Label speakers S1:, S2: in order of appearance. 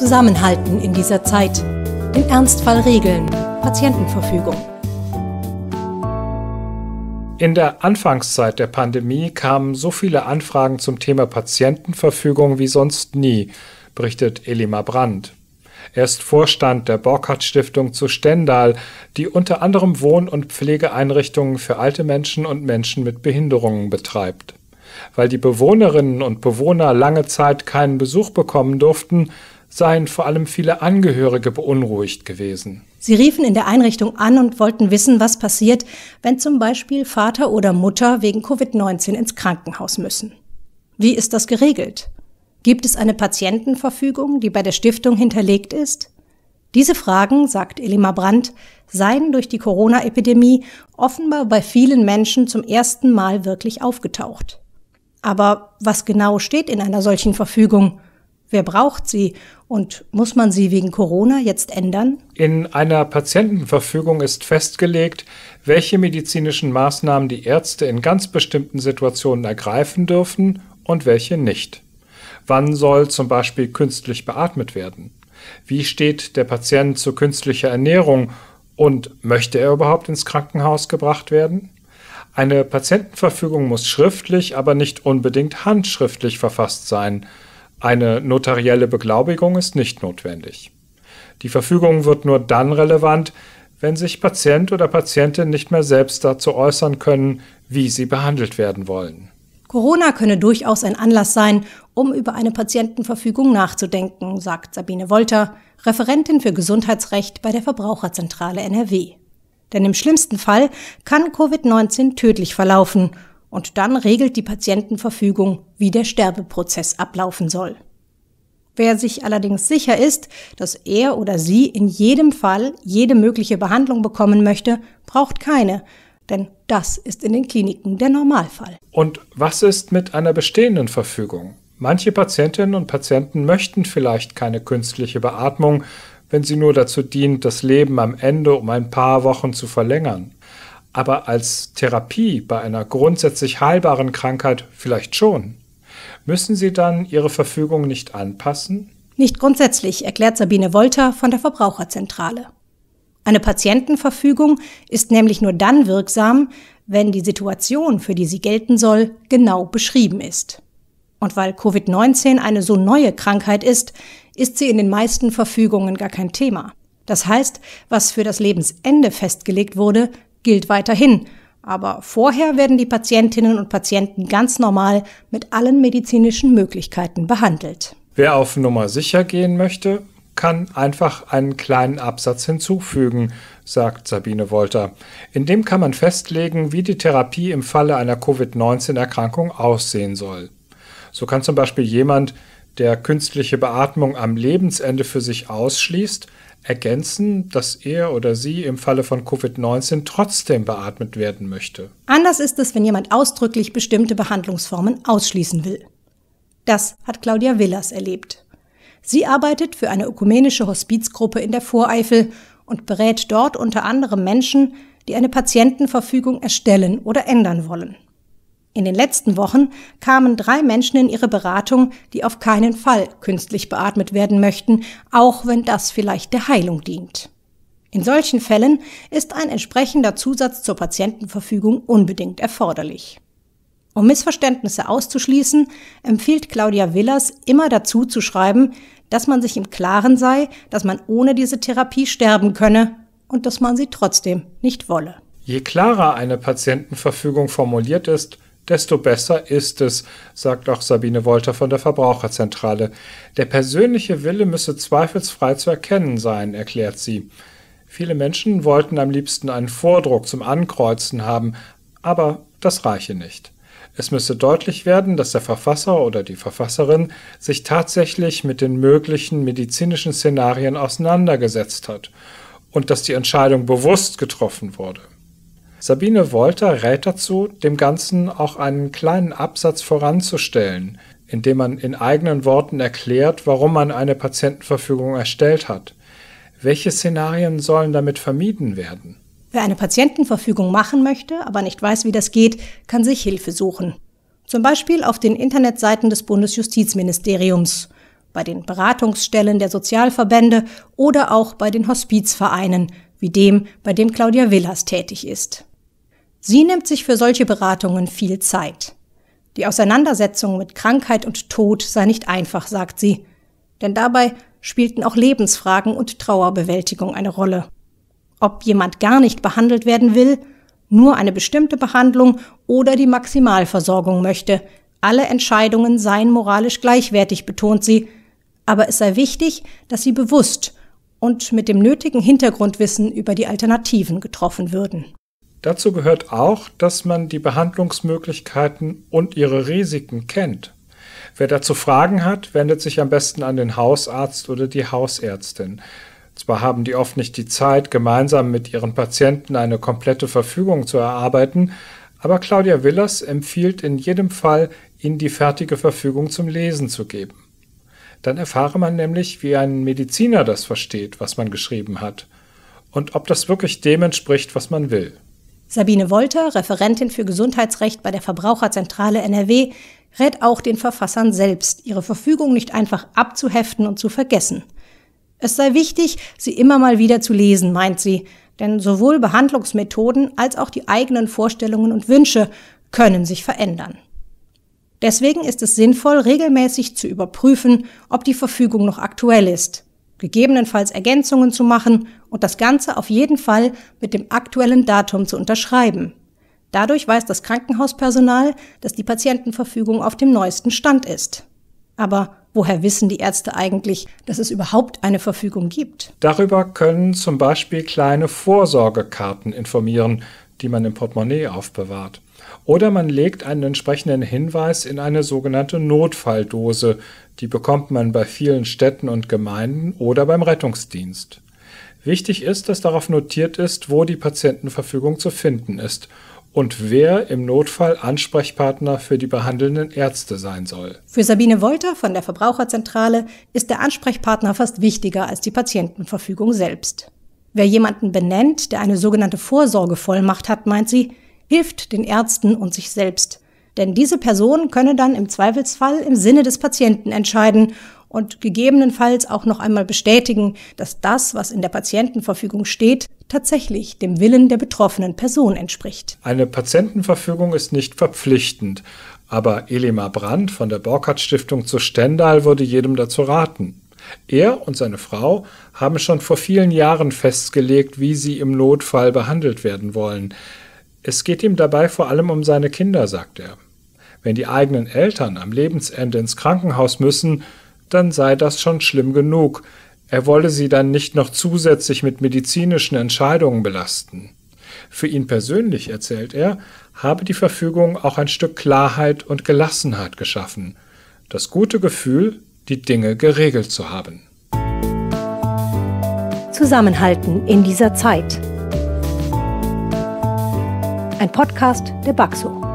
S1: Zusammenhalten in dieser Zeit. Im Ernstfall Regeln. Patientenverfügung.
S2: In der Anfangszeit der Pandemie kamen so viele Anfragen zum Thema Patientenverfügung wie sonst nie, berichtet Elima Brandt. Er ist Vorstand der Borkhardt Stiftung zu Stendal, die unter anderem Wohn- und Pflegeeinrichtungen für alte Menschen und Menschen mit Behinderungen betreibt. Weil die Bewohnerinnen und Bewohner lange Zeit keinen Besuch bekommen durften, seien vor allem viele Angehörige beunruhigt gewesen.
S1: Sie riefen in der Einrichtung an und wollten wissen, was passiert, wenn zum Beispiel Vater oder Mutter wegen Covid-19 ins Krankenhaus müssen. Wie ist das geregelt? Gibt es eine Patientenverfügung, die bei der Stiftung hinterlegt ist? Diese Fragen, sagt Elima Brandt, seien durch die Corona-Epidemie offenbar bei vielen Menschen zum ersten Mal wirklich aufgetaucht. Aber was genau steht in einer solchen Verfügung? Wer braucht sie und muss man sie wegen Corona jetzt ändern?
S2: In einer Patientenverfügung ist festgelegt, welche medizinischen Maßnahmen die Ärzte in ganz bestimmten Situationen ergreifen dürfen und welche nicht. Wann soll zum Beispiel künstlich beatmet werden? Wie steht der Patient zu künstlicher Ernährung und möchte er überhaupt ins Krankenhaus gebracht werden? Eine Patientenverfügung muss schriftlich, aber nicht unbedingt handschriftlich verfasst sein. Eine notarielle Beglaubigung ist nicht notwendig. Die Verfügung wird nur dann relevant, wenn sich Patient oder Patientin nicht mehr selbst dazu äußern können, wie sie behandelt werden wollen.
S1: Corona könne durchaus ein Anlass sein, um über eine Patientenverfügung nachzudenken, sagt Sabine Wolter, Referentin für Gesundheitsrecht bei der Verbraucherzentrale NRW. Denn im schlimmsten Fall kann Covid-19 tödlich verlaufen und dann regelt die Patientenverfügung, wie der Sterbeprozess ablaufen soll. Wer sich allerdings sicher ist, dass er oder sie in jedem Fall jede mögliche Behandlung bekommen möchte, braucht keine, denn das ist in den Kliniken der Normalfall.
S2: Und was ist mit einer bestehenden Verfügung? Manche Patientinnen und Patienten möchten vielleicht keine künstliche Beatmung, wenn sie nur dazu dient, das Leben am Ende um ein paar Wochen zu verlängern aber als Therapie bei einer grundsätzlich heilbaren Krankheit vielleicht schon. Müssen Sie dann Ihre Verfügung nicht anpassen?
S1: Nicht grundsätzlich, erklärt Sabine Wolter von der Verbraucherzentrale. Eine Patientenverfügung ist nämlich nur dann wirksam, wenn die Situation, für die sie gelten soll, genau beschrieben ist. Und weil Covid-19 eine so neue Krankheit ist, ist sie in den meisten Verfügungen gar kein Thema. Das heißt, was für das Lebensende festgelegt wurde, gilt weiterhin. Aber vorher werden die Patientinnen und Patienten ganz normal mit allen medizinischen Möglichkeiten behandelt.
S2: Wer auf Nummer sicher gehen möchte, kann einfach einen kleinen Absatz hinzufügen, sagt Sabine Wolter. In dem kann man festlegen, wie die Therapie im Falle einer Covid-19-Erkrankung aussehen soll. So kann zum Beispiel jemand, der künstliche Beatmung am Lebensende für sich ausschließt, ergänzen, dass er oder sie im Falle von Covid-19 trotzdem beatmet werden möchte.
S1: Anders ist es, wenn jemand ausdrücklich bestimmte Behandlungsformen ausschließen will. Das hat Claudia Villas erlebt. Sie arbeitet für eine ökumenische Hospizgruppe in der Voreifel und berät dort unter anderem Menschen, die eine Patientenverfügung erstellen oder ändern wollen. In den letzten Wochen kamen drei Menschen in ihre Beratung, die auf keinen Fall künstlich beatmet werden möchten, auch wenn das vielleicht der Heilung dient. In solchen Fällen ist ein entsprechender Zusatz zur Patientenverfügung unbedingt erforderlich. Um Missverständnisse auszuschließen, empfiehlt Claudia Willers immer dazu zu schreiben, dass man sich im Klaren sei, dass man ohne diese Therapie sterben könne und dass man sie trotzdem nicht wolle.
S2: Je klarer eine Patientenverfügung formuliert ist, desto besser ist es, sagt auch Sabine Wolter von der Verbraucherzentrale. Der persönliche Wille müsse zweifelsfrei zu erkennen sein, erklärt sie. Viele Menschen wollten am liebsten einen Vordruck zum Ankreuzen haben, aber das reiche nicht. Es müsse deutlich werden, dass der Verfasser oder die Verfasserin sich tatsächlich mit den möglichen medizinischen Szenarien auseinandergesetzt hat und dass die Entscheidung bewusst getroffen wurde. Sabine Wolter rät dazu, dem Ganzen auch einen kleinen Absatz voranzustellen, indem man in eigenen Worten erklärt, warum man eine Patientenverfügung erstellt hat. Welche Szenarien sollen damit vermieden werden?
S1: Wer eine Patientenverfügung machen möchte, aber nicht weiß, wie das geht, kann sich Hilfe suchen. Zum Beispiel auf den Internetseiten des Bundesjustizministeriums, bei den Beratungsstellen der Sozialverbände oder auch bei den Hospizvereinen, wie dem, bei dem Claudia Villas tätig ist. Sie nimmt sich für solche Beratungen viel Zeit. Die Auseinandersetzung mit Krankheit und Tod sei nicht einfach, sagt sie, denn dabei spielten auch Lebensfragen und Trauerbewältigung eine Rolle. Ob jemand gar nicht behandelt werden will, nur eine bestimmte Behandlung oder die Maximalversorgung möchte, alle Entscheidungen seien moralisch gleichwertig, betont sie, aber es sei wichtig, dass sie bewusst und mit dem nötigen Hintergrundwissen über die Alternativen getroffen würden.
S2: Dazu gehört auch, dass man die Behandlungsmöglichkeiten und ihre Risiken kennt. Wer dazu Fragen hat, wendet sich am besten an den Hausarzt oder die Hausärztin. Zwar haben die oft nicht die Zeit, gemeinsam mit ihren Patienten eine komplette Verfügung zu erarbeiten, aber Claudia Willers empfiehlt in jedem Fall, ihnen die fertige Verfügung zum Lesen zu geben. Dann erfahre man nämlich, wie ein Mediziner das versteht, was man geschrieben hat, und ob das wirklich dem entspricht, was man will.
S1: Sabine Wolter, Referentin für Gesundheitsrecht bei der Verbraucherzentrale NRW, rät auch den Verfassern selbst, ihre Verfügung nicht einfach abzuheften und zu vergessen. Es sei wichtig, sie immer mal wieder zu lesen, meint sie, denn sowohl Behandlungsmethoden als auch die eigenen Vorstellungen und Wünsche können sich verändern. Deswegen ist es sinnvoll, regelmäßig zu überprüfen, ob die Verfügung noch aktuell ist gegebenenfalls Ergänzungen zu machen und das Ganze auf jeden Fall mit dem aktuellen Datum zu unterschreiben. Dadurch weiß das Krankenhauspersonal, dass die Patientenverfügung auf dem neuesten Stand ist. Aber woher wissen die Ärzte eigentlich, dass es überhaupt eine Verfügung gibt?
S2: Darüber können zum Beispiel kleine Vorsorgekarten informieren, die man im Portemonnaie aufbewahrt. Oder man legt einen entsprechenden Hinweis in eine sogenannte Notfalldose, die bekommt man bei vielen Städten und Gemeinden oder beim Rettungsdienst. Wichtig ist, dass darauf notiert ist, wo die Patientenverfügung zu finden ist und wer im Notfall Ansprechpartner für die behandelnden Ärzte sein soll.
S1: Für Sabine Wolter von der Verbraucherzentrale ist der Ansprechpartner fast wichtiger als die Patientenverfügung selbst. Wer jemanden benennt, der eine sogenannte Vorsorgevollmacht hat, meint sie, hilft den Ärzten und sich selbst. Denn diese Person könne dann im Zweifelsfall im Sinne des Patienten entscheiden und gegebenenfalls auch noch einmal bestätigen, dass das, was in der Patientenverfügung steht, tatsächlich dem Willen der betroffenen Person entspricht.
S2: Eine Patientenverfügung ist nicht verpflichtend, aber Elima Brandt von der Borkert Stiftung zu Stendal würde jedem dazu raten. Er und seine Frau haben schon vor vielen Jahren festgelegt, wie sie im Notfall behandelt werden wollen. Es geht ihm dabei vor allem um seine Kinder, sagt er. Wenn die eigenen Eltern am Lebensende ins Krankenhaus müssen, dann sei das schon schlimm genug. Er wolle sie dann nicht noch zusätzlich mit medizinischen Entscheidungen belasten. Für ihn persönlich, erzählt er, habe die Verfügung auch ein Stück Klarheit und Gelassenheit geschaffen. Das gute Gefühl, die Dinge geregelt zu haben.
S1: Zusammenhalten in dieser Zeit. Ein Podcast der Baxo.